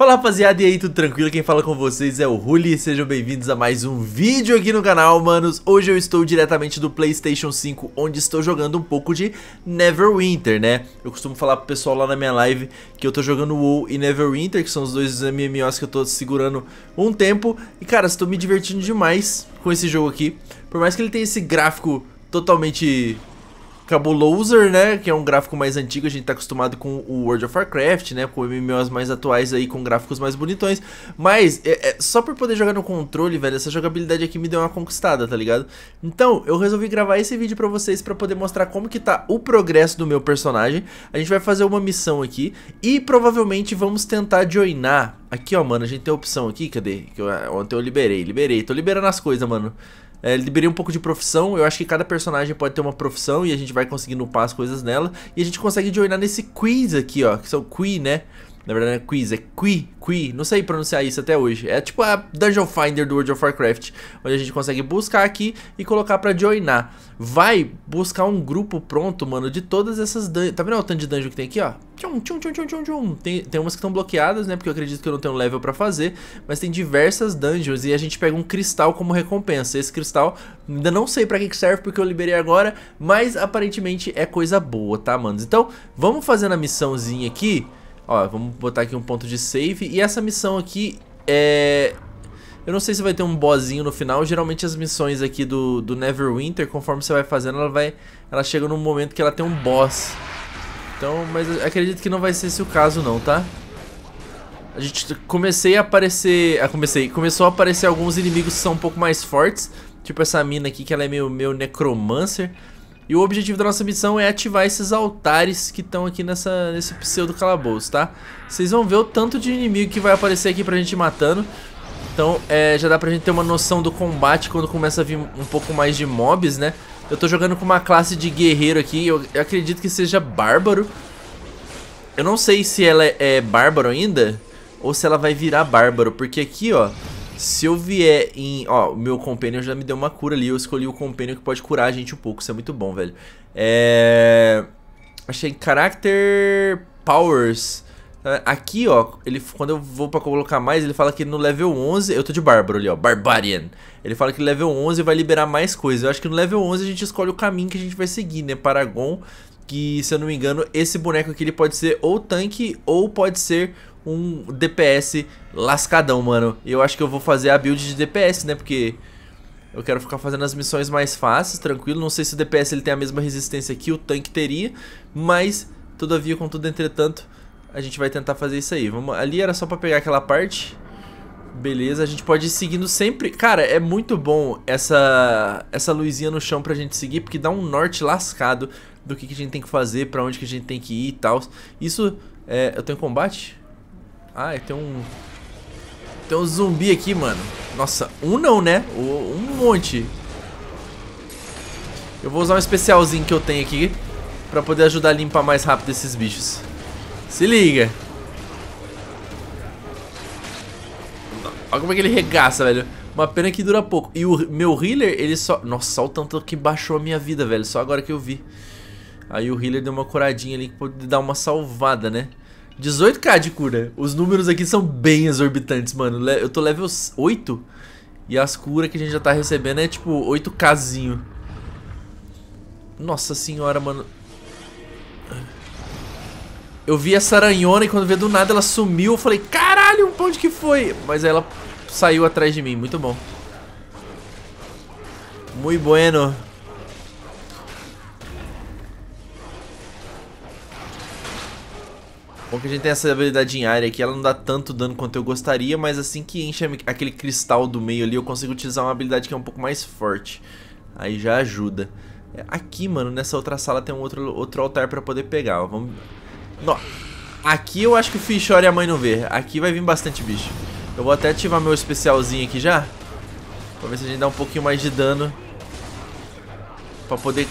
Fala rapaziada, e aí, tudo tranquilo? Quem fala com vocês é o Ruli, sejam bem-vindos a mais um vídeo aqui no canal, manos. Hoje eu estou diretamente do Playstation 5, onde estou jogando um pouco de Neverwinter, né? Eu costumo falar pro pessoal lá na minha live que eu tô jogando WoW e Neverwinter, que são os dois MMOs que eu tô segurando um tempo. E cara, estou me divertindo demais com esse jogo aqui, por mais que ele tenha esse gráfico totalmente acabou Loser, né? Que é um gráfico mais antigo, a gente tá acostumado com o World of Warcraft, né? Com MMOs mais atuais aí, com gráficos mais bonitões. Mas, é, é, só por poder jogar no controle, velho, essa jogabilidade aqui me deu uma conquistada, tá ligado? Então, eu resolvi gravar esse vídeo pra vocês pra poder mostrar como que tá o progresso do meu personagem. A gente vai fazer uma missão aqui e provavelmente vamos tentar joinar. Aqui, ó, mano, a gente tem a opção aqui, cadê? Que eu, ontem eu liberei, liberei. Tô liberando as coisas, mano. É, liberei um pouco de profissão, eu acho que cada personagem pode ter uma profissão e a gente vai conseguindo upar as coisas nela. E a gente consegue joinar nesse quiz aqui, ó, que são quiz, né? Na verdade não é quiz, é qui, qui, não sei pronunciar isso até hoje. É tipo a Dungeon Finder do World of Warcraft, onde a gente consegue buscar aqui e colocar pra joinar. Vai buscar um grupo pronto, mano, de todas essas dungeons. Tá vendo o tanto de dungeon que tem aqui, ó? Tchum, tchum, tchum, tchum, tchum, tchum. Tem, tem umas que estão bloqueadas, né, porque eu acredito que eu não tenho level pra fazer, mas tem diversas dungeons e a gente pega um cristal como recompensa. Esse cristal, ainda não sei pra que serve porque eu liberei agora, mas aparentemente é coisa boa, tá, manos? Então, vamos fazer a missãozinha aqui... Ó, vamos botar aqui um ponto de save. E essa missão aqui é... Eu não sei se vai ter um bozinho no final. Geralmente as missões aqui do, do Neverwinter, conforme você vai fazendo, ela vai... Ela chega num momento que ela tem um boss. Então, mas acredito que não vai ser esse o caso não, tá? A gente comecei a aparecer... Ah, comecei. Começou a aparecer alguns inimigos que são um pouco mais fortes. Tipo essa mina aqui, que ela é meio, meio necromancer. E o objetivo da nossa missão é ativar esses altares que estão aqui nessa, nesse pseudo calabouço, tá? Vocês vão ver o tanto de inimigo que vai aparecer aqui pra gente matando. Então é, já dá pra gente ter uma noção do combate quando começa a vir um pouco mais de mobs, né? Eu tô jogando com uma classe de guerreiro aqui, eu, eu acredito que seja bárbaro. Eu não sei se ela é, é bárbaro ainda, ou se ela vai virar bárbaro, porque aqui, ó, se eu vier em... Ó, o meu Companion já me deu uma cura ali. Eu escolhi o Companion que pode curar a gente um pouco. Isso é muito bom, velho. É... Achei Character Powers... Ah, aqui, ó, ele, quando eu vou pra colocar mais, ele fala que no level 11... Eu tô de Bárbaro ali, ó, Barbarian. Ele fala que level 11 vai liberar mais coisas. Eu acho que no level 11 a gente escolhe o caminho que a gente vai seguir, né? Paragon, que, se eu não me engano, esse boneco aqui ele pode ser ou tanque ou pode ser um DPS lascadão, mano. E eu acho que eu vou fazer a build de DPS, né? Porque eu quero ficar fazendo as missões mais fáceis, tranquilo. Não sei se o DPS ele tem a mesma resistência que o tanque teria, mas, todavia, contudo, entretanto, a gente vai tentar fazer isso aí. Vamos... Ali era só pra pegar aquela parte. Beleza, a gente pode ir seguindo sempre. Cara, é muito bom essa essa luzinha no chão pra gente seguir, porque dá um norte lascado do que, que a gente tem que fazer, pra onde que a gente tem que ir e tal. Isso, é... eu tenho combate? Ah, tem um... Tem um zumbi aqui, mano. Nossa, um não, né? Um monte. Eu vou usar um especialzinho que eu tenho aqui pra poder ajudar a limpar mais rápido esses bichos. Se liga. Olha como é que ele regaça, velho. Uma pena que dura pouco. E o meu healer, ele só... Nossa, só o tanto que baixou a minha vida, velho. Só agora que eu vi. Aí o healer deu uma coradinha ali pra poder dar uma salvada, né? 18k de cura. Os números aqui são bem exorbitantes, mano. Eu tô level 8 e as curas que a gente já tá recebendo é tipo 8kzinho. Nossa senhora, mano. Eu vi essa aranhona e quando vi do nada ela sumiu. Eu falei, caralho, pra onde que foi? Mas ela saiu atrás de mim. Muito bom. Muito bueno. Bom que a gente tem essa habilidade em área aqui, ela não dá tanto dano quanto eu gostaria, mas assim que enche aquele cristal do meio ali, eu consigo utilizar uma habilidade que é um pouco mais forte. Aí já ajuda. É, aqui, mano, nessa outra sala tem um outro, outro altar pra poder pegar, ó. Vamos... Aqui eu acho que o Fichora e a mãe não vê. Aqui vai vir bastante bicho. Eu vou até ativar meu especialzinho aqui já. Pra ver se a gente dá um pouquinho mais de dano. Pra poder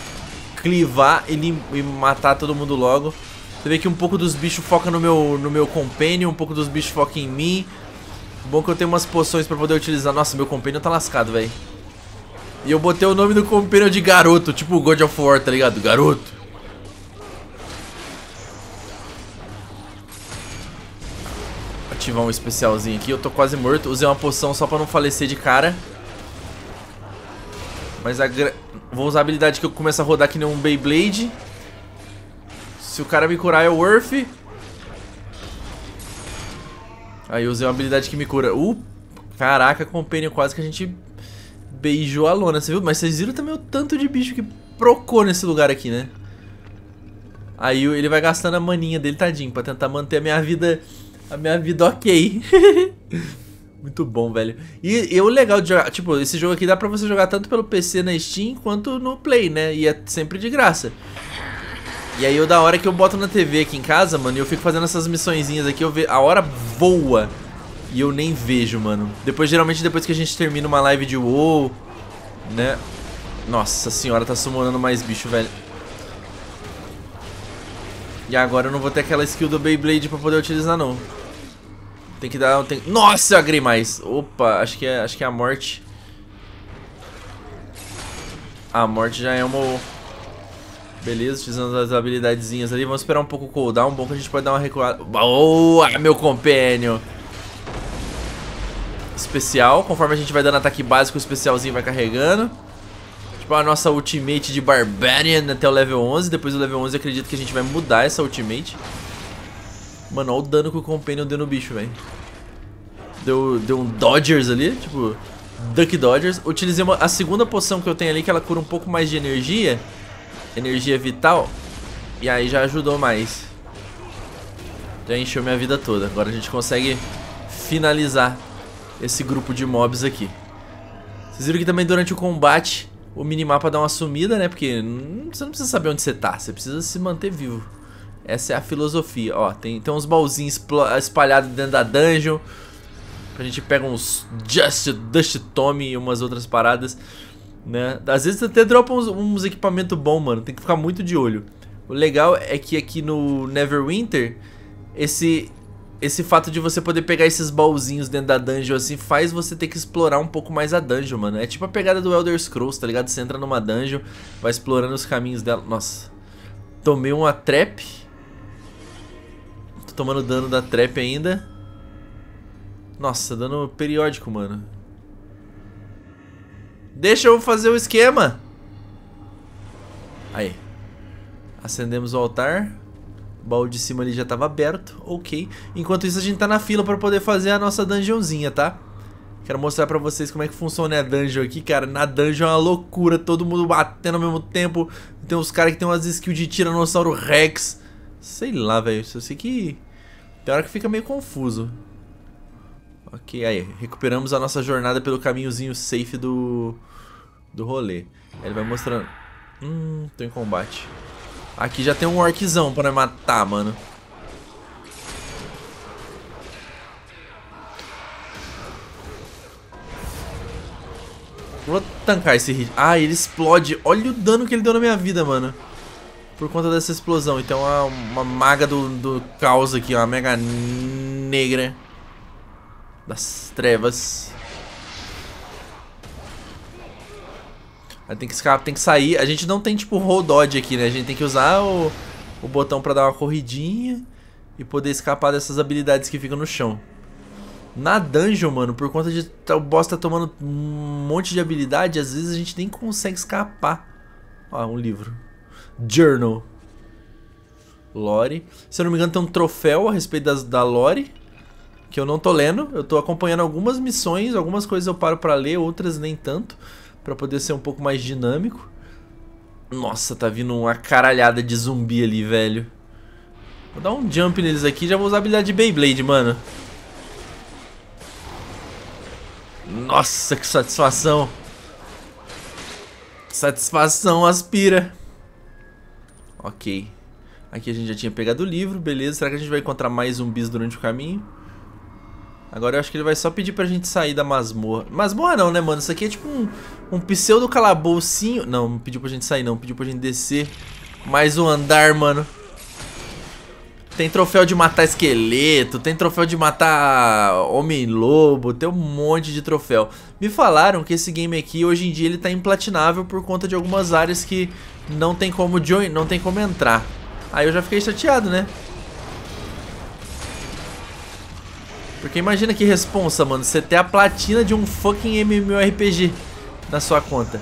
clivar e, e matar todo mundo logo. Você vê que um pouco dos bichos foca no meu, no meu companion, um pouco dos bichos foca em mim. Bom que eu tenho umas poções pra poder utilizar. Nossa, meu companion tá lascado, velho. E eu botei o nome do companion de garoto, tipo God of War, tá ligado? Garoto. Ativar um especialzinho aqui. Eu tô quase morto. Usei uma poção só pra não falecer de cara. Mas a gra... Vou usar a habilidade que eu começo a rodar que nem um Beyblade. Se o cara me curar é o Aí eu usei uma habilidade que me cura. Uh, caraca, Companion, quase que a gente beijou a lona, você viu? Mas vocês viram também o tanto de bicho que procou nesse lugar aqui, né? Aí ele vai gastando a maninha dele, tadinho, pra tentar manter a minha vida... A minha vida ok. Muito bom, velho. E, e, o legal de jogar... Tipo, esse jogo aqui dá pra você jogar tanto pelo PC na Steam quanto no Play, né? E é sempre de graça. E aí, eu, da hora que eu boto na TV aqui em casa, mano, e eu fico fazendo essas missõezinhas aqui, eu ve... a hora voa e eu nem vejo, mano. Depois, geralmente, depois que a gente termina uma live de WoW, né? Nossa senhora, tá summonando mais bicho, velho. E agora eu não vou ter aquela skill do Beyblade pra poder utilizar, não. Tem que dar... Tem... Nossa, eu agri mais! Opa, acho que, é, acho que é a morte. A morte já é uma... Beleza, utilizando as habilidadezinhas ali. Vamos esperar um pouco o cooldown, bom que a gente pode dar uma recuada. Boa, meu companion! Especial, conforme a gente vai dando ataque básico, o especialzinho vai carregando. Tipo a nossa ultimate de Barbarian até o level 11. Depois do level 11 acredito que a gente vai mudar essa ultimate. Mano, olha o dano que o companion deu no bicho, velho. Deu, deu um Dodgers ali, tipo... Duck Dodgers. Utilizei uma, a segunda poção que eu tenho ali, que ela cura um pouco mais de energia energia vital. E aí já ajudou mais. Já encheu minha vida toda. Agora a gente consegue finalizar esse grupo de mobs aqui. Vocês viram que também durante o combate o minimapa dá uma sumida, né? Porque hum, você não precisa saber onde você tá, você precisa se manter vivo. Essa é a filosofia. Ó, tem, tem uns baúzinhos espalhados dentro da dungeon. A gente pega uns Just Dust Tommy e umas outras paradas né? Às vezes até dropa uns, uns equipamentos bons, mano. Tem que ficar muito de olho. O legal é que aqui no Neverwinter, esse, esse fato de você poder pegar esses baúzinhos dentro da dungeon assim faz você ter que explorar um pouco mais a dungeon, mano. É tipo a pegada do Elder Scrolls, tá ligado? Você entra numa dungeon, vai explorando os caminhos dela. Nossa, tomei uma trap. Tô tomando dano da trap ainda. Nossa, dano periódico, mano. Deixa eu fazer o esquema. Aí. Acendemos o altar. O baú de cima ali já estava aberto. Ok. Enquanto isso, a gente tá na fila para poder fazer a nossa dungeonzinha, tá? Quero mostrar pra vocês como é que funciona a dungeon aqui, cara. Na dungeon é uma loucura, todo mundo batendo ao mesmo tempo. Tem uns caras que tem umas skills de tiranossauro Rex. Sei lá, velho. Isso sei que... Tem hora que fica meio confuso. Ok, aí, recuperamos a nossa jornada pelo caminhozinho safe do, do rolê. ele vai mostrando. Hum, tô em combate. Aqui já tem um orczão pra matar, mano. Vou tancar esse hit. Ah, ele explode. Olha o dano que ele deu na minha vida, mano. Por conta dessa explosão. Então, uma, é uma maga do, do caos aqui, Uma mega negra das trevas. Aí tem que escapar, tem que sair. A gente não tem tipo roll dodge aqui, né? A gente tem que usar o, o botão pra dar uma corridinha e poder escapar dessas habilidades que ficam no chão. Na dungeon, mano, por conta de tá, o boss tá tomando um monte de habilidade, às vezes a gente nem consegue escapar. Ó, um livro. Journal. Lore. Se eu não me engano, tem um troféu a respeito das, da Lore que eu não tô lendo. Eu tô acompanhando algumas missões, algumas coisas eu paro para ler, outras nem tanto, para poder ser um pouco mais dinâmico. Nossa, tá vindo uma caralhada de zumbi ali, velho. Vou dar um jump neles aqui já vou usar a habilidade de Beyblade, mano. Nossa, que satisfação. Satisfação aspira. Ok. Aqui a gente já tinha pegado o livro, beleza. Será que a gente vai encontrar mais zumbis durante o caminho? Agora eu acho que ele vai só pedir pra gente sair da masmorra. Masmorra não, né, mano? Isso aqui é tipo um, um pseudo calaboucinho. Não, não pediu pra gente sair, não. Pediu pra gente descer. Mais um andar, mano. Tem troféu de matar esqueleto, tem troféu de matar homem-lobo, tem um monte de troféu. Me falaram que esse game aqui, hoje em dia, ele tá implatinável por conta de algumas áreas que não tem como join, não tem como entrar. Aí eu já fiquei chateado, né? Porque imagina que responsa, mano, você ter a platina de um fucking MMORPG na sua conta.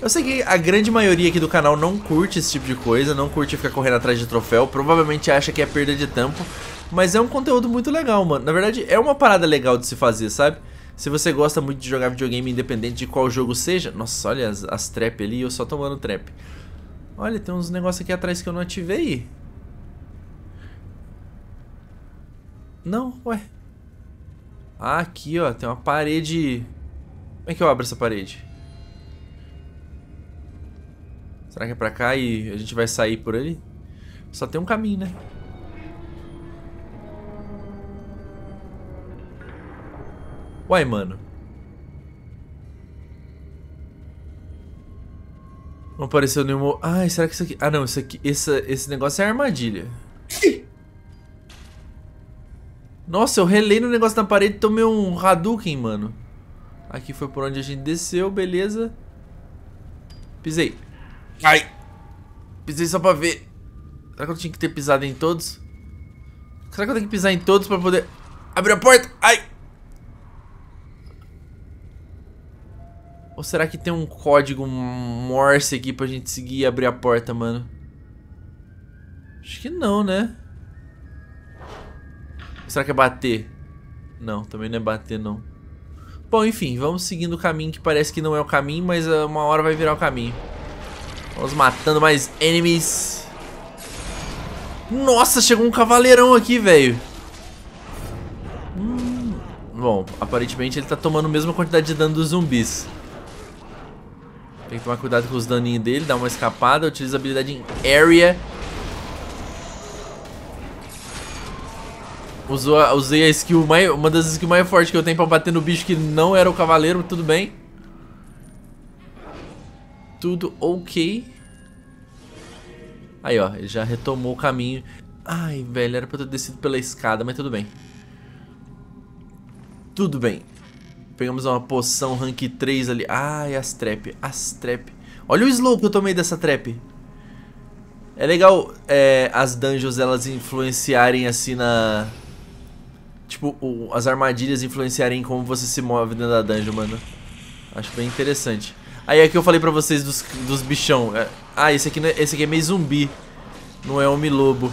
Eu sei que a grande maioria aqui do canal não curte esse tipo de coisa, não curte ficar correndo atrás de troféu, provavelmente acha que é perda de tempo, mas é um conteúdo muito legal, mano. Na verdade, é uma parada legal de se fazer, sabe? Se você gosta muito de jogar videogame independente de qual jogo seja... Nossa, olha as, as trap ali, eu só tomando trap. Olha, tem uns negócios aqui atrás que eu não ativei. Não, ué, ah, aqui, ó, tem uma parede... Como é que eu abro essa parede? Será que é pra cá e a gente vai sair por ali? Só tem um caminho, né? Uai, mano. Não apareceu nenhum. Ai, será que isso aqui... Ah, não, isso aqui... Esse, esse negócio é armadilha. Nossa, eu relei no negócio na parede e tomei um Hadouken, mano. Aqui foi por onde a gente desceu, beleza. Pisei. Ai. Pisei só pra ver. Será que eu tinha que ter pisado em todos? Será que eu tenho que pisar em todos pra poder... Abrir a porta? Ai. Ou será que tem um código Morse aqui pra gente seguir e abrir a porta, mano? Acho que não, né? Será que é bater? Não, também não é bater, não. Bom, enfim, vamos seguindo o caminho que parece que não é o caminho, mas ah, uma hora vai virar o caminho. Vamos matando mais enemies. Nossa, chegou um cavaleirão aqui, velho. Hum. bom, aparentemente ele tá tomando a mesma quantidade de dano dos zumbis. Tem que tomar cuidado com os daninhos dele, dá uma escapada, utiliza a habilidade em Area Usou, usei a skill mais, uma das skills mais fortes que eu tenho pra bater no bicho que não era o cavaleiro, tudo bem. Tudo ok. Aí, ó, ele já retomou o caminho. Ai, velho, era pra eu ter descido pela escada, mas tudo bem. Tudo bem. Pegamos uma poção rank 3 ali. Ai, as trap, as trap. Olha o slow que eu tomei dessa trap. É legal é, as dungeons elas influenciarem assim na, tipo, o, as armadilhas influenciarem como você se move dentro da dungeon, mano. Acho bem interessante. Aí é que eu falei pra vocês dos, dos bichão. É, ah, esse aqui, é, esse aqui é meio zumbi. Não é homem-lobo.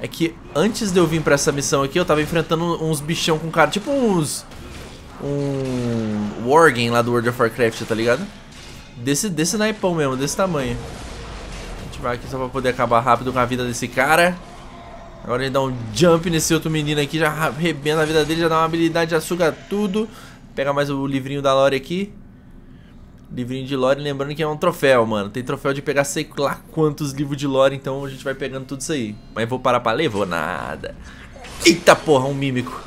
É que antes de eu vir pra essa missão aqui, eu tava enfrentando uns bichão com cara. Tipo uns... Um... Worgen lá do World of Warcraft, tá ligado? Desse, desse naipão mesmo, desse tamanho. A gente vai aqui só pra poder acabar rápido com a vida desse cara. Agora ele dá um jump nesse outro menino aqui, já arrebenta a vida dele, já dá uma habilidade, já suga tudo. Pega mais o livrinho da Lore aqui. Livrinho de Lore, lembrando que é um troféu, mano. Tem troféu de pegar sei lá quantos livros de Lore, então a gente vai pegando tudo isso aí. Mas vou parar pra ler? Vou nada. Eita porra, um mímico.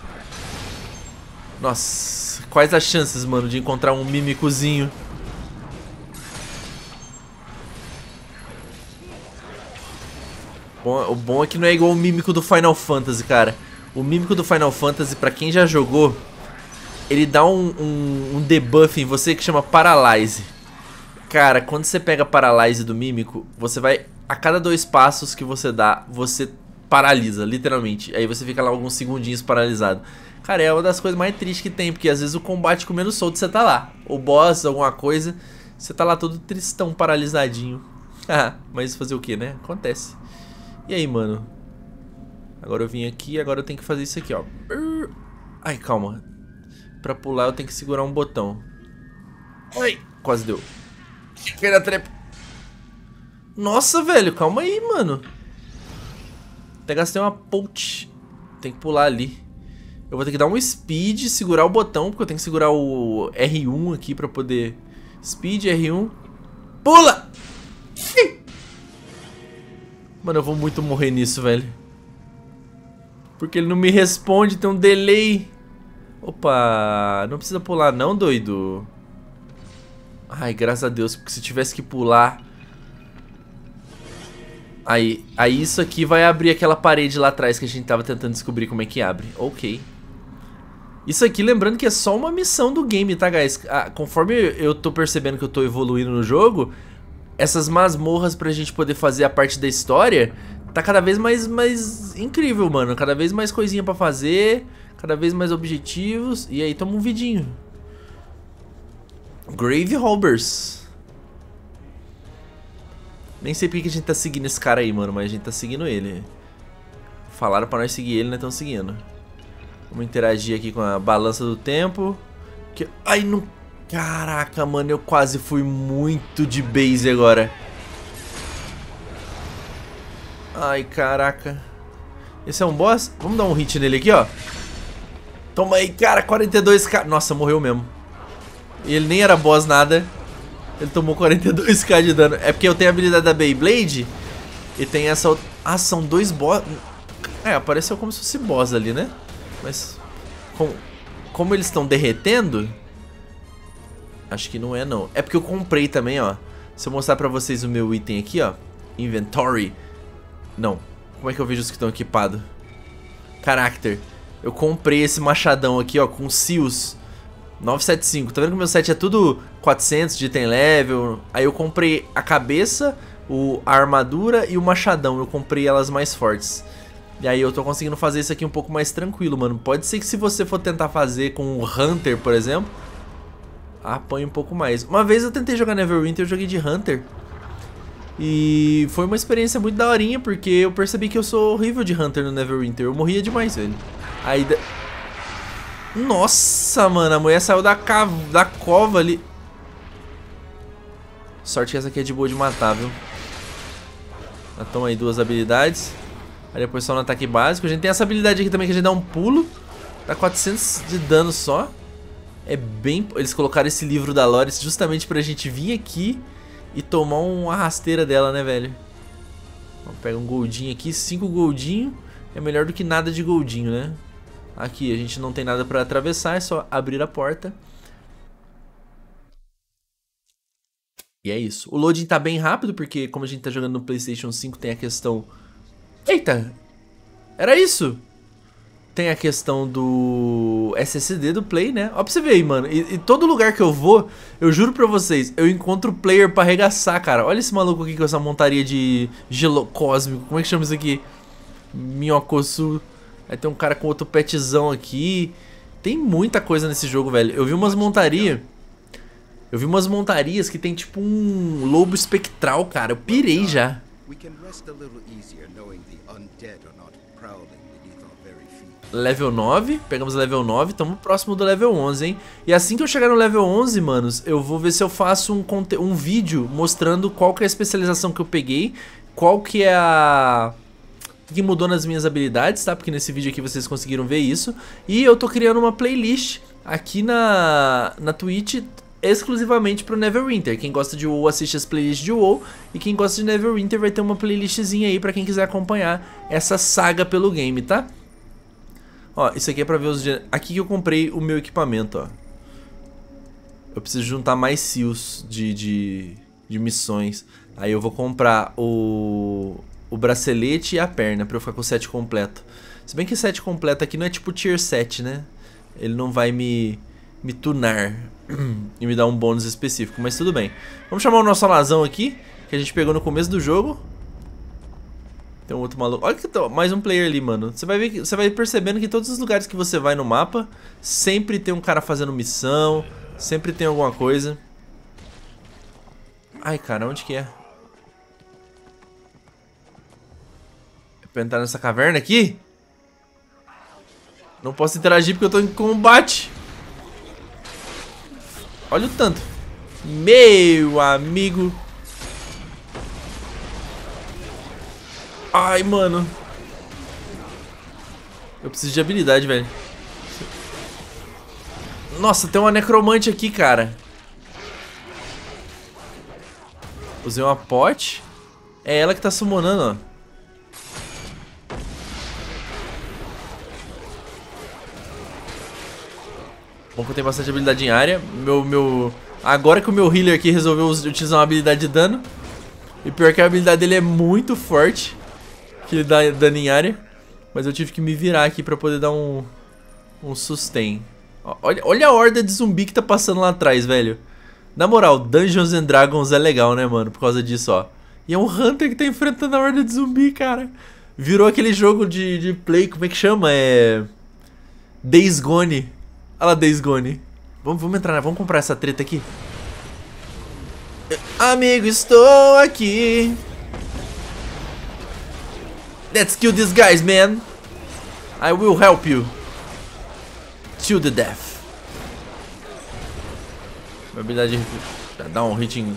Nossa, quais as chances, mano, de encontrar um mímicozinho? Bom, o bom é que não é igual o mímico do Final Fantasy, cara. O mímico do Final Fantasy, pra quem já jogou, ele dá um, um, um debuff em você que chama Paralyze. Cara, quando você pega Paralyze do mímico, você vai. A cada dois passos que você dá, você paralisa, literalmente. Aí você fica lá alguns segundinhos paralisado. Cara, é uma das coisas mais tristes que tem, porque às vezes o combate menos solto você tá lá. O boss, alguma coisa, você tá lá todo tristão, paralisadinho. mas fazer o que, né? Acontece. E aí, mano? Agora eu vim aqui e agora eu tenho que fazer isso aqui, ó. Ai, calma. Pra pular eu tenho que segurar um botão. Ai, quase deu. Fiquei na trepa. Nossa, velho, calma aí, mano. Até gastei uma ponte. Tem que pular ali. Eu vou ter que dar um speed, segurar o botão, porque eu tenho que segurar o R1 aqui pra poder... Speed, R1... Pula! Mano, eu vou muito morrer nisso, velho. Porque ele não me responde, tem um delay. Opa, não precisa pular não, doido. Ai, graças a Deus, porque se tivesse que pular... Aí, aí isso aqui vai abrir aquela parede lá atrás que a gente tava tentando descobrir como é que abre. Ok. Isso aqui, lembrando que é só uma missão do game, tá, guys? Ah, conforme eu tô percebendo que eu tô evoluindo no jogo, essas masmorras pra gente poder fazer a parte da história, tá cada vez mais, mais incrível, mano. Cada vez mais coisinha pra fazer, cada vez mais objetivos. E aí toma um vidinho. Grave Robbers. Nem sei porque que a gente tá seguindo esse cara aí, mano, mas a gente tá seguindo ele. Falaram pra nós seguir ele, né? Tão seguindo. Vamos interagir aqui com a balança do tempo. Que... Ai, não Caraca, mano, eu quase fui muito de base agora. Ai, caraca. Esse é um boss? Vamos dar um hit nele aqui, ó. Toma aí, cara, 42k. Nossa, morreu mesmo. E ele nem era boss nada. Ele tomou 42k de dano. É porque eu tenho a habilidade da Beyblade e tem essa... Outra... Ah, são dois boss... É, apareceu como se fosse boss ali, né? Mas... Com... Como eles estão derretendo... Acho que não é, não. É porque eu comprei também, ó. Se eu mostrar pra vocês o meu item aqui, ó. Inventory. Não. Como é que eu vejo os que estão equipados? Character. Eu comprei esse machadão aqui, ó, com seals. 975. Tá vendo que o meu set é tudo 400 de item level? Aí eu comprei a cabeça, o, a armadura e o machadão. Eu comprei elas mais fortes. E aí eu tô conseguindo fazer isso aqui um pouco mais tranquilo, mano. Pode ser que se você for tentar fazer com o Hunter, por exemplo, apanho um pouco mais. Uma vez eu tentei jogar Neverwinter, eu joguei de Hunter. E foi uma experiência muito daorinha, porque eu percebi que eu sou horrível de Hunter no Neverwinter. Eu morria demais, velho. Aí... Da... Nossa, mano, a mulher saiu da, ca... da cova ali. Sorte que essa aqui é de boa de matar, viu? Já toma aí duas habilidades. Aí depois só no ataque básico. A gente tem essa habilidade aqui também que a gente dá um pulo. Dá 400 de dano só é bem. Eles colocaram esse livro da Loris justamente pra gente vir aqui e tomar uma rasteira dela, né, velho? Vamos pegar um goldinho aqui, cinco goldinho. É melhor do que nada de goldinho, né? Aqui, a gente não tem nada pra atravessar, é só abrir a porta. E é isso. O loading tá bem rápido, porque como a gente tá jogando no Playstation 5, tem a questão... Eita! Era isso? Tem a questão do SSD do Play, né? Ó pra você ver aí, mano. E, e todo lugar que eu vou, eu juro pra vocês, eu encontro player pra arregaçar, cara. Olha esse maluco aqui com essa montaria de gelo cósmico. Como é que chama isso aqui? Minhocosu. Aí tem um cara com outro petzão aqui. Tem muita coisa nesse jogo, velho. Eu vi umas montarias. Eu vi umas montarias que tem tipo um lobo espectral, cara. Eu pirei já. We level 9, pegamos level 9, estamos próximo do level 11, hein? E assim que eu chegar no level 11, manos, eu vou ver se eu faço um, um vídeo mostrando qual que é a especialização que eu peguei, qual que é a que mudou nas minhas habilidades, tá? Porque nesse vídeo aqui vocês conseguiram ver isso. E eu tô criando uma playlist aqui na, na Twitch exclusivamente pro Neverwinter. Quem gosta de WoW assiste as playlists de WoW e quem gosta de Neverwinter vai ter uma playlistzinha aí pra quem quiser acompanhar essa saga pelo game, tá? Ó, isso aqui é pra ver os... Aqui que eu comprei o meu equipamento, ó. Eu preciso juntar mais seals de, de, de missões. Aí eu vou comprar o, o bracelete e a perna pra eu ficar com o set completo. Se bem que o set completo aqui não é tipo tier 7, né? Ele não vai me, me tunar e me dar um bônus específico, mas tudo bem. Vamos chamar o nosso alazão aqui, que a gente pegou no começo do jogo. Tem um outro maluco. Olha que mais um player ali, mano. Você vai ver que você vai percebendo que em todos os lugares que você vai no mapa, sempre tem um cara fazendo missão, sempre tem alguma coisa. Ai, cara, onde que é? É pra entrar nessa caverna aqui? Não posso interagir porque eu tô em combate. Olha o tanto. Meu amigo. Ai, mano. Eu preciso de habilidade, velho. Nossa, tem uma necromante aqui, cara. Usei uma pote. É ela que tá summonando, ó. Bom que eu tenho bastante habilidade em área. Meu, meu... Agora que o meu healer aqui resolveu utilizar uma habilidade de dano. E pior que a habilidade dele é muito forte que dá dano em área. Mas eu tive que me virar aqui pra poder dar um, um sustain. Olha, olha a horda de zumbi que tá passando lá atrás, velho. Na moral, Dungeons and Dragons é legal, né, mano? Por causa disso, ó. E é um Hunter que tá enfrentando a horda de zumbi, cara. Virou aquele jogo de, de play, como é que chama? É... Days Gone. Olha lá, Days Gone. Vamos, vamos entrar, né? Vamos comprar essa treta aqui. Amigo, estou aqui. Let's kill these guys, man. I will help you. To the death. Minha habilidade já dá um hit em...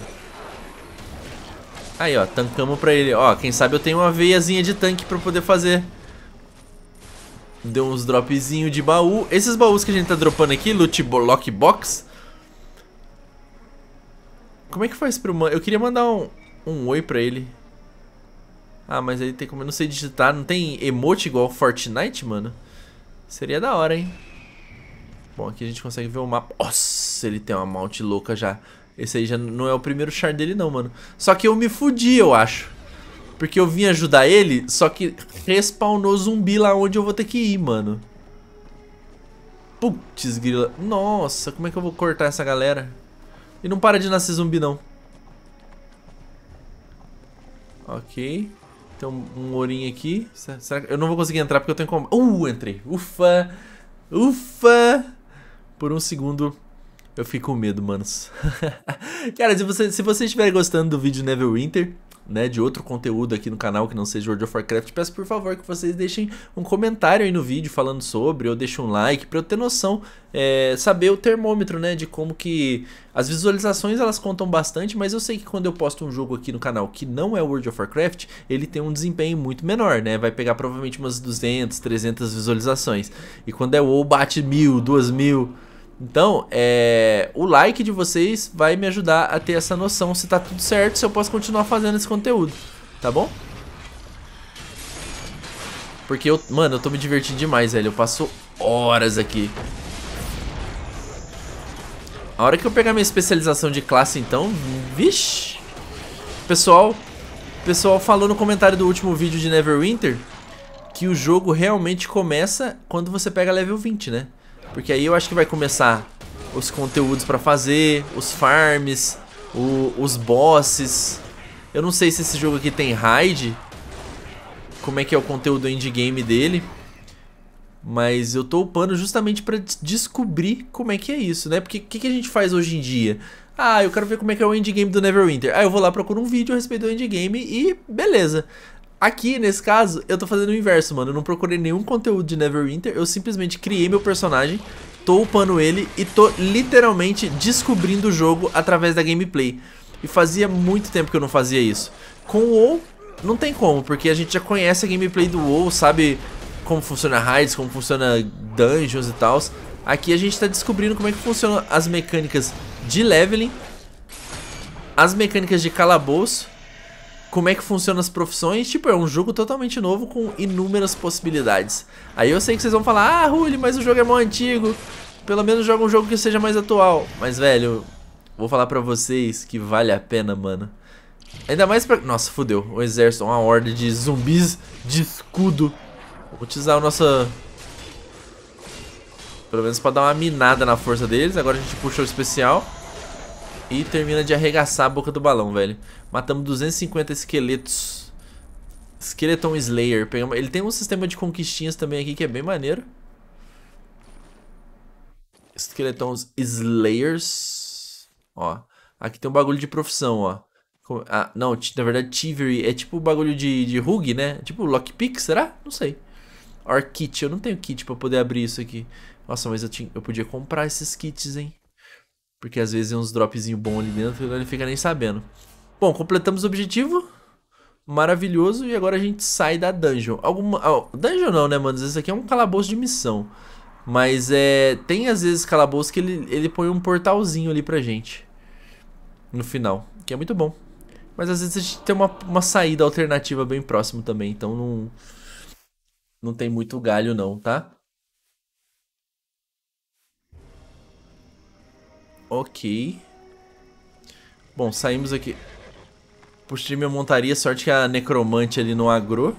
Aí, ó, tancamos pra ele. Ó, quem sabe eu tenho uma veiazinha de tanque pra poder fazer. Deu uns dropzinho de baú. Esses baús que a gente tá dropando aqui, loot box. Como é que faz pro... Eu queria mandar um, um oi pra ele. Ah, mas aí tem como eu não sei digitar. Não tem emote igual Fortnite, mano? Seria da hora, hein? Bom, aqui a gente consegue ver o mapa. Nossa, ele tem uma mount louca já. Esse aí já não é o primeiro char dele não, mano. Só que eu me fudi, eu acho. Porque eu vim ajudar ele, só que respawnou zumbi lá onde eu vou ter que ir, mano. Putz, grila. Nossa, como é que eu vou cortar essa galera? E não para de nascer zumbi, não. Ok. Tem um, um ourinho aqui. Será que... Eu não vou conseguir entrar porque eu tenho como. Uh, entrei. Ufa! Ufa! Por um segundo eu fico com medo, manos. Cara, se, você, se você estiver gostando do vídeo Neverwinter, né, de outro conteúdo aqui no canal que não seja World of Warcraft, peço por favor que vocês deixem um comentário aí no vídeo falando sobre, ou deixem um like, para eu ter noção, é, saber o termômetro, né, de como que... As visualizações elas contam bastante, mas eu sei que quando eu posto um jogo aqui no canal que não é World of Warcraft, ele tem um desempenho muito menor, né, vai pegar provavelmente umas 200, 300 visualizações, e quando é WoW bate mil, duas mil... Então, é, o like de vocês vai me ajudar a ter essa noção se tá tudo certo, se eu posso continuar fazendo esse conteúdo, tá bom? Porque eu, mano, eu tô me divertindo demais, velho. Eu passo horas aqui. A hora que eu pegar minha especialização de classe, então, vixe. Pessoal, pessoal falou no comentário do último vídeo de Neverwinter que o jogo realmente começa quando você pega level 20, né? Porque aí eu acho que vai começar os conteúdos para fazer, os farms, o, os bosses. Eu não sei se esse jogo aqui tem raid, como é que é o conteúdo endgame dele. Mas eu tô upando justamente para descobrir como é que é isso, né? Porque o que, que, a gente faz hoje em dia? Ah, eu quero ver como é que é o endgame do Neverwinter. Ah, eu vou lá, procuro um vídeo a respeito do endgame e beleza. Aqui, nesse caso, eu tô fazendo o inverso, mano. Eu não procurei nenhum conteúdo de Neverwinter, eu simplesmente criei meu personagem, tô upando ele e tô literalmente descobrindo o jogo através da gameplay. E fazia muito tempo que eu não fazia isso. Com o WoW, não tem como, porque a gente já conhece a gameplay do WoW, sabe como funciona raids, como funciona dungeons e tal. Aqui a gente tá descobrindo como é que funcionam as mecânicas de leveling, as mecânicas de calabouço como é que funcionam as profissões. Tipo, é um jogo totalmente novo com inúmeras possibilidades. Aí eu sei que vocês vão falar, ah, Rully, mas o jogo é mó antigo. Pelo menos joga um jogo que seja mais atual. Mas, velho, vou falar pra vocês que vale a pena, mano. Ainda mais pra... Nossa, fodeu. O exército, uma horda de zumbis de escudo. Vou utilizar a nossa... Pelo menos pra dar uma minada na força deles. Agora a gente puxou o especial. E termina de arregaçar a boca do balão, velho. Matamos 250 esqueletos. Skeleton Slayer. Ele tem um sistema de conquistinhas também aqui que é bem maneiro. Esqueletons Slayers. Ó. Aqui tem um bagulho de profissão, ó. Ah, não, na verdade, Tivery é tipo bagulho de, de rug, né? Tipo lockpick, será? Não sei. Or kit, eu não tenho kit pra poder abrir isso aqui. Nossa, mas eu, tinha, eu podia comprar esses kits, hein? Porque às vezes é uns dropzinho bom ali dentro e ele fica nem sabendo. Bom, completamos o objetivo. Maravilhoso. E agora a gente sai da dungeon. Alguma. Oh, dungeon não, né, mano? Isso aqui é um calabouço de missão. Mas é. Tem às vezes calabouço que ele, ele põe um portalzinho ali pra gente. No final. Que é muito bom. Mas às vezes a gente tem uma, uma saída alternativa bem próximo também. Então não. Não tem muito galho, não, tá? Ok. Bom, saímos aqui. Puxei minha montaria, sorte que a necromante ali não agrou.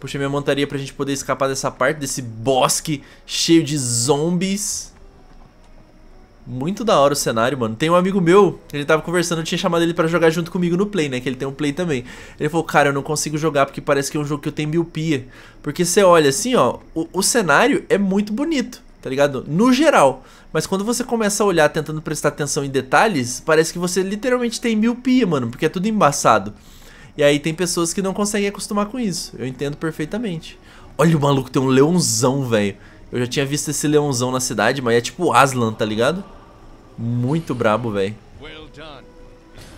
Puxei minha montaria pra gente poder escapar dessa parte, desse bosque cheio de zombies. Muito da hora o cenário, mano. Tem um amigo meu, ele tava conversando, eu tinha chamado ele para jogar junto comigo no Play, né? Que ele tem um Play também. Ele falou, cara, eu não consigo jogar porque parece que é um jogo que eu tenho miopia. Porque você olha assim, ó, o, o cenário é muito bonito tá ligado? No geral. Mas quando você começa a olhar tentando prestar atenção em detalhes, parece que você literalmente tem miopia, mano, porque é tudo embaçado. E aí tem pessoas que não conseguem acostumar com isso. Eu entendo perfeitamente. Olha o maluco, tem um leãozão, velho. Eu já tinha visto esse leãozão na cidade, mas é tipo Aslan, tá ligado? Muito brabo, velho.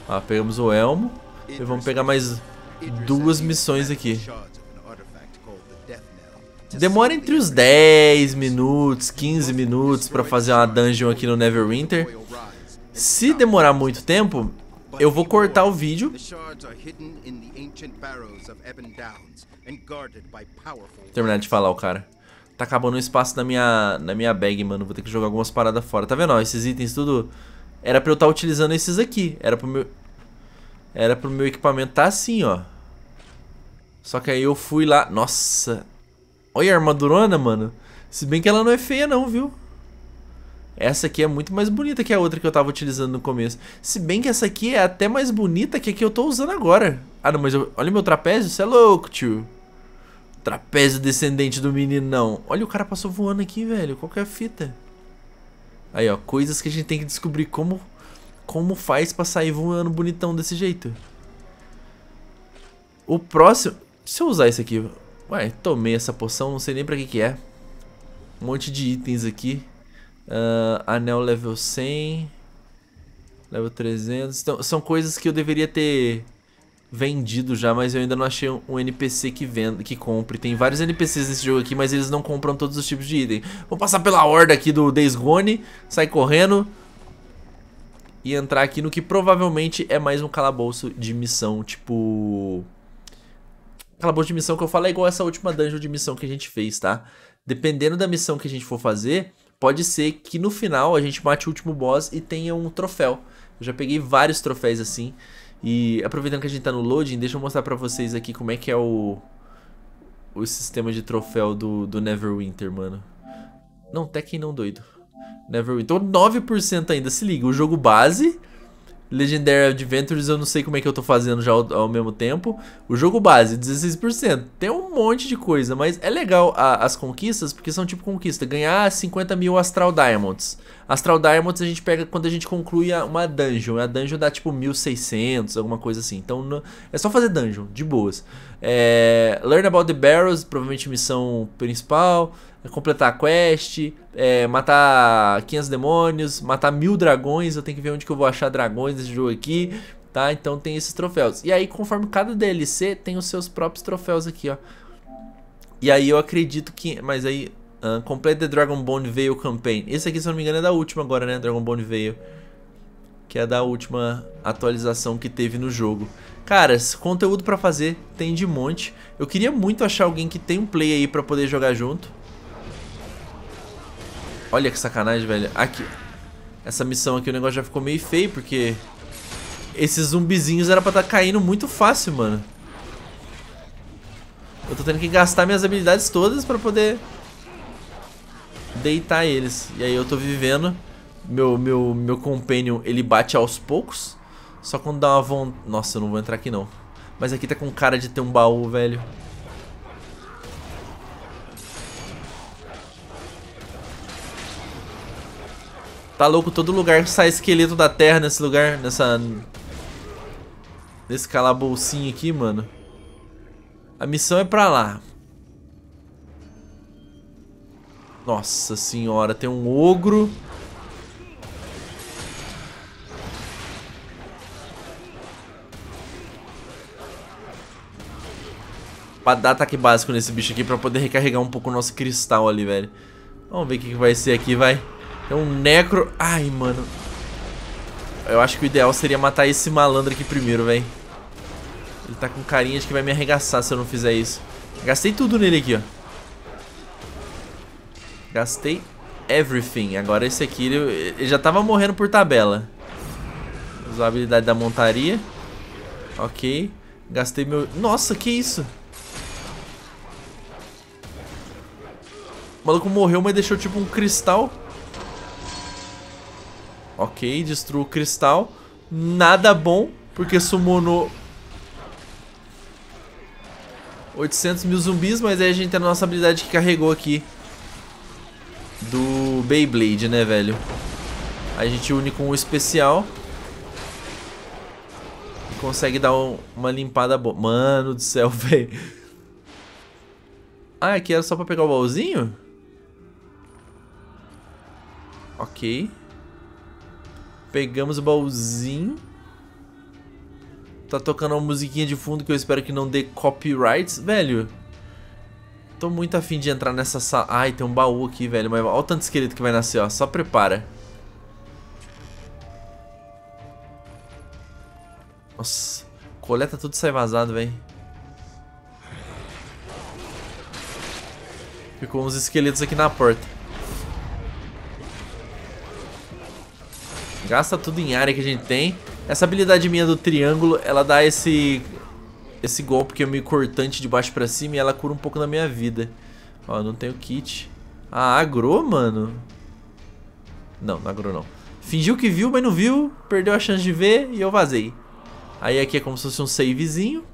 Ah, pegamos o elmo. E vamos pegar mais duas missões aqui. Demora entre os 10 minutos, 15 minutos para fazer uma dungeon aqui no Neverwinter. Se demorar muito tempo, eu vou cortar o vídeo. Terminar de falar o cara. Tá acabando o espaço na minha, na minha bag, mano. Vou ter que jogar algumas paradas fora. Tá vendo? Ó, esses itens tudo... Era pra eu estar tá utilizando esses aqui. Era pro meu... Era pro meu equipamento tá assim, ó. Só que aí eu fui lá... Nossa... Olha a armadurona, mano. Se bem que ela não é feia não, viu? Essa aqui é muito mais bonita que a outra que eu tava utilizando no começo. Se bem que essa aqui é até mais bonita que a que eu tô usando agora. Ah, não, mas eu... olha meu trapézio, você é louco, tio. Trapézio descendente do meninão. Olha, o cara passou voando aqui, velho. Qual que é a fita? Aí, ó, coisas que a gente tem que descobrir como como faz pra sair voando bonitão desse jeito. O próximo... Se eu usar esse aqui, Ué, tomei essa poção, não sei nem pra que que é. Um monte de itens aqui. Uh, anel level 100. Level 300. Então, são coisas que eu deveria ter vendido já, mas eu ainda não achei um NPC que venda, que compre. Tem vários NPCs nesse jogo aqui, mas eles não compram todos os tipos de item. Vou passar pela horda aqui do Days Gone, sair correndo e entrar aqui no que provavelmente é mais um calabouço de missão, tipo Aquela boa de missão que eu falei é igual essa última dungeon de missão que a gente fez, tá? Dependendo da missão que a gente for fazer, pode ser que no final a gente mate o último boss e tenha um troféu. Eu já peguei vários troféus assim. E aproveitando que a gente tá no loading, deixa eu mostrar pra vocês aqui como é que é o... O sistema de troféu do, do Neverwinter, mano. Não, Tekken não, doido. Neverwinter. Então 9% ainda, se liga. O jogo base Legendary Adventures eu não sei como é que eu tô fazendo já ao, ao mesmo tempo. O jogo base, 16%. Tem um monte de coisa, mas é legal a, as conquistas, porque são tipo conquista. Ganhar 50 mil Astral Diamonds. Astral Diamonds a gente pega quando a gente conclui uma dungeon. A dungeon dá tipo 1600, alguma coisa assim. Então é só fazer dungeon, de boas. É... Learn about the Barrels, provavelmente missão principal. É completar a quest, é, matar 500 demônios, matar mil dragões. Eu tenho que ver onde que eu vou achar dragões nesse jogo aqui. Tá? Então tem esses troféus. E aí, conforme cada DLC, tem os seus próprios troféus aqui, ó. E aí eu acredito que. Mas aí Uh, complete the Dragon Bone Veil Campaign. Esse aqui, se eu não me engano, é da última agora, né? Dragon Bone Veil. Que é da última atualização que teve no jogo. Caras, conteúdo pra fazer tem de monte. Eu queria muito achar alguém que tem um play aí pra poder jogar junto. Olha que sacanagem, velho. Aqui. Essa missão aqui, o negócio já ficou meio feio, porque... Esses zumbizinhos era pra estar tá caindo muito fácil, mano. Eu tô tendo que gastar minhas habilidades todas pra poder deitar eles. E aí eu tô vivendo. Meu, meu, meu companion, ele bate aos poucos. Só quando dá uma vontade... Nossa, eu não vou entrar aqui não. Mas aqui tá com cara de ter um baú, velho. Tá louco, todo lugar sai esqueleto da terra nesse lugar, nessa... Nesse calaboucinho aqui, mano. A missão é pra lá. Nossa senhora, tem um ogro. Pra dar ataque básico nesse bicho aqui pra poder recarregar um pouco o nosso cristal ali, velho. Vamos ver o que, vai ser aqui, vai. É um necro... Ai, mano. Eu acho que o ideal seria matar esse malandro aqui primeiro, velho. Ele tá com carinha de que vai me arregaçar se eu não fizer isso. Gastei tudo nele aqui, ó. Gastei everything. Agora esse aqui, ele, ele já tava morrendo por tabela. Usar a habilidade da montaria. Ok. Gastei meu... Nossa, que isso? O maluco morreu, mas deixou tipo um cristal. Ok, destruiu o cristal. Nada bom, porque no 800 mil zumbis, mas aí a gente tem a nossa habilidade que carregou aqui do Beyblade, né, velho? Aí a gente une com o especial. E consegue dar um, uma limpada boa. Mano do céu, velho. Ah, aqui era só pra pegar o baúzinho? Ok. Pegamos o baúzinho. Tá tocando uma musiquinha de fundo que eu espero que não dê copyrights. Velho, Tô muito afim de entrar nessa sala. Ai, tem um baú aqui, velho. Mas olha o tanto de esqueleto que vai nascer, ó. Só prepara. Nossa. Coleta tudo e sai vazado, velho. Ficou uns esqueletos aqui na porta. Gasta tudo em área que a gente tem. Essa habilidade minha do triângulo, ela dá esse esse golpe que é meio cortante de baixo pra cima e ela cura um pouco na minha vida. Ó, não tenho kit. Ah, agrou, mano? Não, não agrou não. Fingiu que viu, mas não viu, perdeu a chance de ver e eu vazei. Aí aqui é como se fosse um savezinho.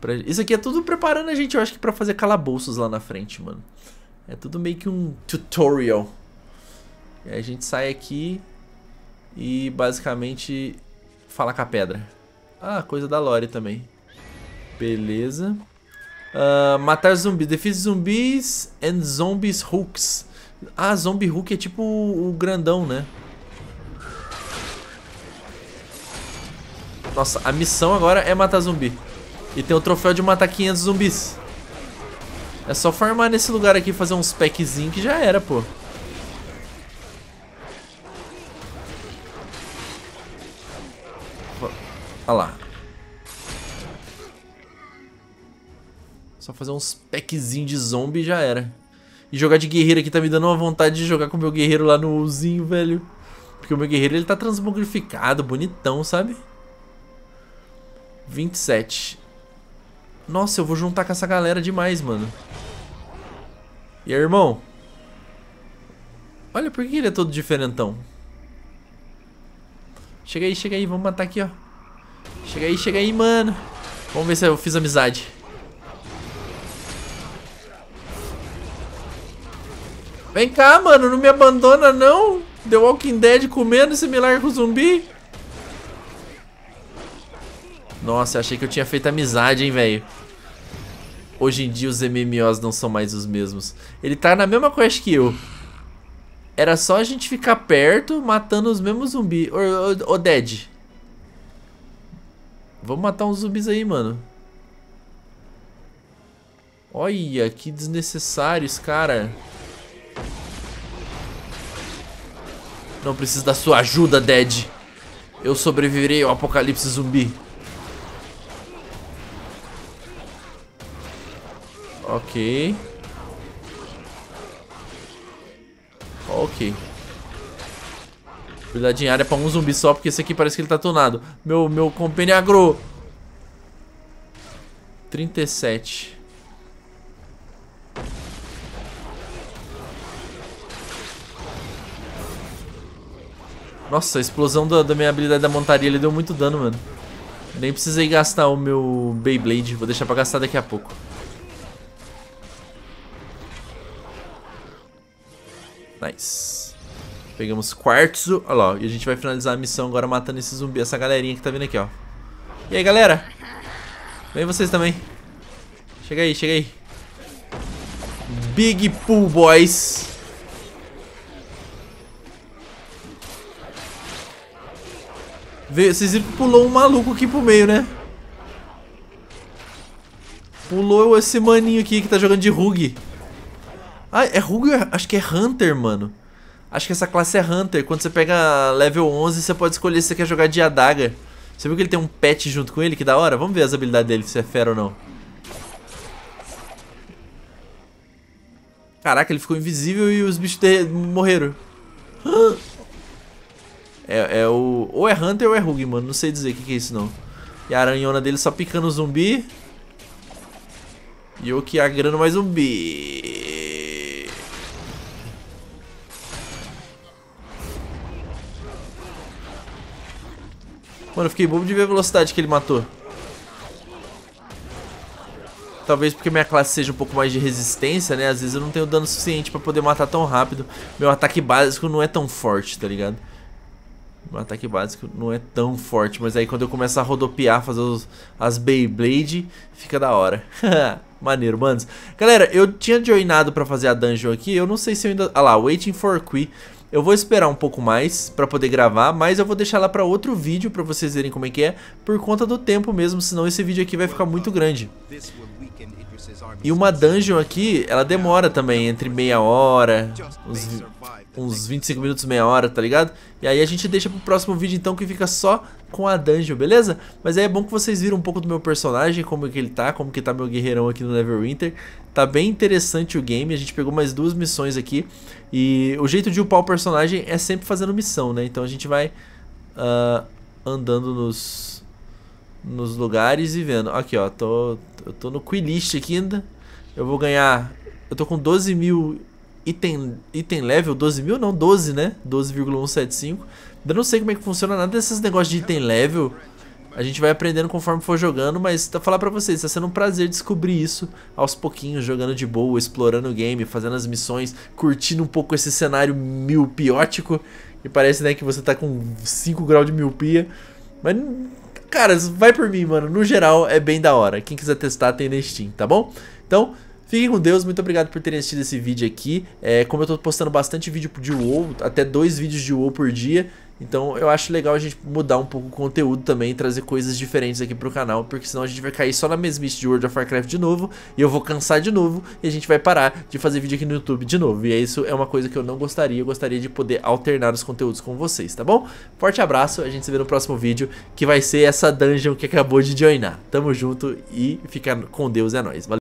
Pra... Isso aqui é tudo preparando a gente, eu acho que pra fazer calabouços lá na frente, mano. É tudo meio que um tutorial. E aí a gente sai aqui e basicamente fala com a pedra. Ah, coisa da Lore também. Beleza. Uh, matar zumbi. defesa zumbis and zombies hooks. Ah, zombie hook é tipo o grandão, né? Nossa, a missão agora é matar zumbi. E tem o troféu de matar 500 zumbis. É só farmar nesse lugar aqui, fazer uns packzinhos que já era, pô. Olha lá. Só fazer uns packzinhos de zombie e já era. E jogar de guerreiro aqui tá me dando uma vontade de jogar com o meu guerreiro lá no Uzinho, velho. Porque o meu guerreiro ele tá transmogrificado, bonitão, sabe? 27. Nossa, eu vou juntar com essa galera demais, mano. E aí, irmão? Olha, por que ele é todo diferentão? Chega aí, chega aí, vamos matar aqui, ó. Chega aí, chega aí, mano. Vamos ver se eu fiz amizade. Vem cá, mano, não me abandona não. The Walking Dead comendo esse milagre com zumbi. Nossa, achei que eu tinha feito amizade, hein, velho. Hoje em dia os MMOs não são mais os mesmos. Ele tá na mesma quest que eu. Era só a gente ficar perto, matando os mesmos zumbis. Ô, ô, ô Dead. Vamos matar uns zumbis aí, mano. Olha, que desnecessário esse cara. Não preciso da sua ajuda, Dead. Eu sobreviverei ao apocalipse zumbi. Ok. Ok. Cuidado em área pra um zumbi só, porque esse aqui parece que ele tá tunado. Meu, meu companion agrou. 37. Nossa, a explosão da, da minha habilidade da montaria deu muito dano, mano. Nem precisei gastar o meu Beyblade, vou deixar pra gastar daqui a pouco. Nice. Pegamos quartzo, olha lá, e a gente vai finalizar a missão agora matando esse zumbi, essa galerinha que tá vindo aqui, ó. E aí, galera? Vem vocês também. Chega aí, chega aí. Big Pool Boys. Veio, vocês viram que pulou um maluco aqui pro meio, né? Pulou esse maninho aqui que tá jogando de Rug. Ah, é Rug? É- acho que é Hunter, mano. Acho que essa classe é Hunter. Quando você pega level 11, você pode escolher se você quer jogar de adaga. Você viu que ele tem um pet junto com ele? Que da hora. Vamos ver as habilidades dele, se é fera ou não. Caraca, ele ficou invisível e os bichos morreram. Ah! É, é o... Ou é Hunter ou é Hug, mano. Não sei dizer o que, que é isso, não. E a aranhona dele só picando o zumbi. E eu que agrando mais zumbi. Mano, eu fiquei bobo de ver a velocidade que ele matou. Talvez porque minha classe seja um pouco mais de resistência, né? Às vezes eu não tenho dano suficiente pra poder matar tão rápido. Meu ataque básico não é tão forte, tá ligado? Meu ataque básico não é tão forte, mas aí quando eu começo a rodopiar, fazer os, as Beyblade, fica da hora. Maneiro, manos. Galera, eu tinha joinado pra fazer a dungeon aqui, eu não sei se eu ainda... Ah lá, Waiting for Qui. Eu vou esperar um pouco mais pra poder gravar, mas eu vou deixar lá pra outro vídeo pra vocês verem como é que é, por conta do tempo mesmo, senão esse vídeo aqui vai ficar muito grande. E uma dungeon aqui, ela demora também, entre meia hora, uns uns 25 minutos, meia hora, tá ligado? E aí a gente deixa pro próximo vídeo então que fica só com a dungeon, beleza? Mas aí é bom que vocês viram um pouco do meu personagem, como que ele tá, como que tá meu guerreirão aqui no Neverwinter. Tá bem interessante o game, a gente pegou mais duas missões aqui. E o jeito de upar o personagem é sempre fazendo missão, né? Então a gente vai uh, andando nos, nos lugares e vendo. Aqui ó, tô, eu tô no Quilist aqui ainda. Eu vou ganhar... Eu tô com 12 mil item, item level, 12 mil não, 12 né, 12,175. Eu não sei como é que funciona nada desses negócios de item level, a gente vai aprendendo conforme for jogando, mas tá falar para vocês, tá sendo um prazer descobrir isso aos pouquinhos, jogando de boa, explorando o game, fazendo as missões, curtindo um pouco esse cenário miopiótico, e parece né que você tá com 5 graus de miopia, mas cara, vai por mim, mano, no geral é bem da hora. Quem quiser testar tem na Steam, tá bom? Então, Fiquem com Deus, muito obrigado por terem assistido esse vídeo aqui. É, como eu tô postando bastante vídeo de WoW, até dois vídeos de WoW por dia, então eu acho legal a gente mudar um pouco o conteúdo também, trazer coisas diferentes aqui pro canal, porque senão a gente vai cair só na mesmice de World of Warcraft de novo, e eu vou cansar de novo, e a gente vai parar de fazer vídeo aqui no YouTube de novo. E é isso é uma coisa que eu não gostaria, eu gostaria de poder alternar os conteúdos com vocês, tá bom? Forte abraço, a gente se vê no próximo vídeo, que vai ser essa dungeon que acabou de joinar. Tamo junto e fica com Deus, é nóis. Valeu!